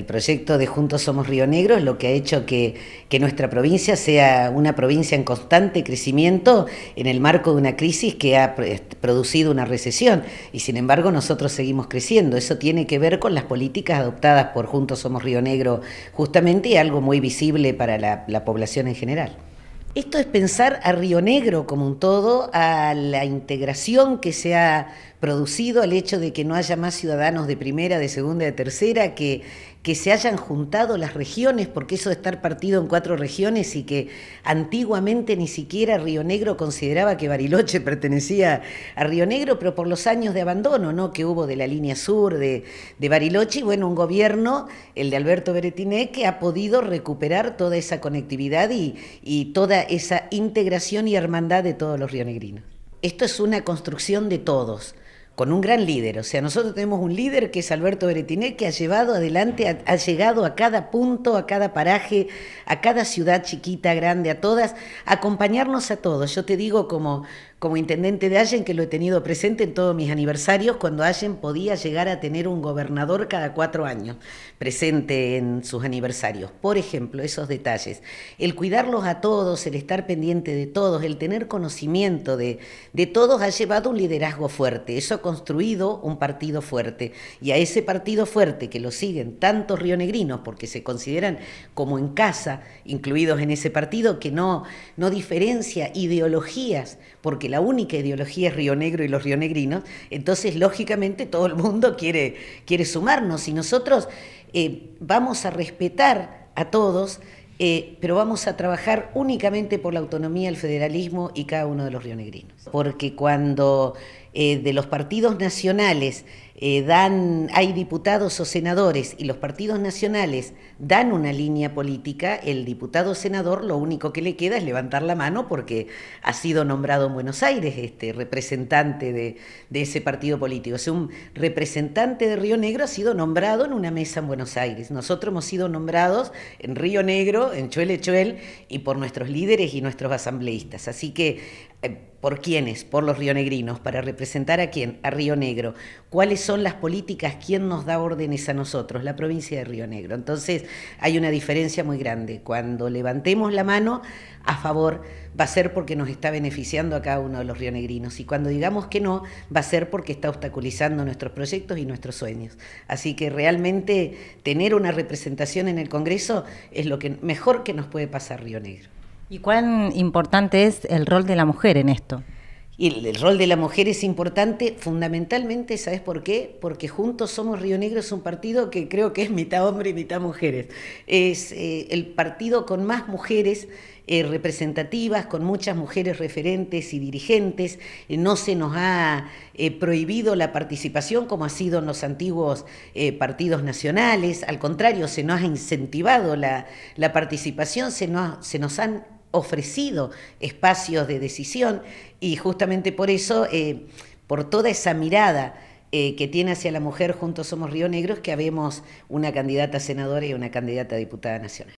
El proyecto de Juntos Somos Río Negro es lo que ha hecho que, nuestra provincia sea una provincia en constante crecimiento en el marco de una crisis que ha producido una recesión y sin embargo nosotros seguimos creciendo. Eso tiene que ver con las políticas adoptadas por Juntos Somos Río Negro justamente y algo muy visible para la, la población en general. Esto es pensar a Río Negro como un todo, a la integración que se ha producido al hecho de que no haya más ciudadanos de primera, de segunda, de tercera, que, se hayan juntado las regiones, porque eso de estar partido en cuatro regiones y que antiguamente ni siquiera Río Negro consideraba que Bariloche pertenecía a Río Negro, pero por los años de abandono ¿no? que hubo de la línea sur, de, Bariloche, y bueno, un gobierno, el de Alberto Beretiné, que ha podido recuperar toda esa conectividad y, y toda esa integración y hermandad de todos los rionegrinos. Esto es una construcción de todos con un gran líder. O sea, nosotros tenemos un líder que es Alberto Beretiné, que ha llevado adelante, ha, llegado a cada punto, a cada paraje, a cada ciudad chiquita, grande, a todas, acompañarnos a todos. Yo te digo como como intendente de Allen, que lo he tenido presente en todos mis aniversarios, cuando Allen podía llegar a tener un gobernador cada cuatro años presente en sus aniversarios. Por ejemplo, esos detalles. El cuidarlos a todos, el estar pendiente de todos, el tener conocimiento de, todos ha llevado un liderazgo fuerte. Eso ha construido un partido fuerte. Y a ese partido fuerte que lo siguen tantos rionegrinos, porque se consideran como en casa, incluidos en ese partido, que no, no diferencia ideologías, porque la única ideología es Río Negro y los rionegrinos, entonces lógicamente todo el mundo quiere, quiere sumarnos y nosotros eh, vamos a respetar a todos eh, pero vamos a trabajar únicamente por la autonomía, el federalismo y cada uno de los rionegrinos. Porque cuando eh, de los partidos nacionales eh, dan, hay diputados o senadores y los partidos nacionales dan una línea política, el diputado o senador lo único que le queda es levantar la mano porque ha sido nombrado en Buenos Aires este representante de, ese partido político. un representante de Río Negro ha sido nombrado en una mesa en Buenos Aires. Nosotros hemos sido nombrados en Río Negro en Chuel y por nuestros líderes y nuestros asambleístas. Así que eh, ¿Por quiénes? Por los rionegrinos, para representar a quién? A Río Negro. ¿Cuáles son las políticas? ¿Quién nos da órdenes a nosotros? La provincia de Río Negro. Entonces hay una diferencia muy grande. Cuando levantemos la mano a favor, va a ser porque nos está beneficiando a cada uno de los rionegrinos. Y cuando digamos que no, va a ser porque está obstaculizando nuestros proyectos y nuestros sueños. Así que realmente tener una representación en el Congreso es lo que mejor que nos puede pasar Río Negro. ¿Y cuán importante es el rol de la mujer en esto? Y el, rol de la mujer es importante fundamentalmente, ¿sabes por qué? Porque Juntos Somos Río Negro es un partido que creo que es mitad hombre y mitad mujeres. Es eh, el partido con más mujeres eh, representativas, con muchas mujeres referentes y dirigentes. Eh, no se nos ha prohibido la participación como ha sido en los antiguos partidos nacionales. Al contrario, se nos ha incentivado la, participación, se nos, se nos han ofrecido espacios de decisión y justamente por eso, eh, por toda esa mirada eh, que tiene hacia la mujer Juntos Somos Río Negro, que habemos una candidata senadora y una candidata diputada nacional.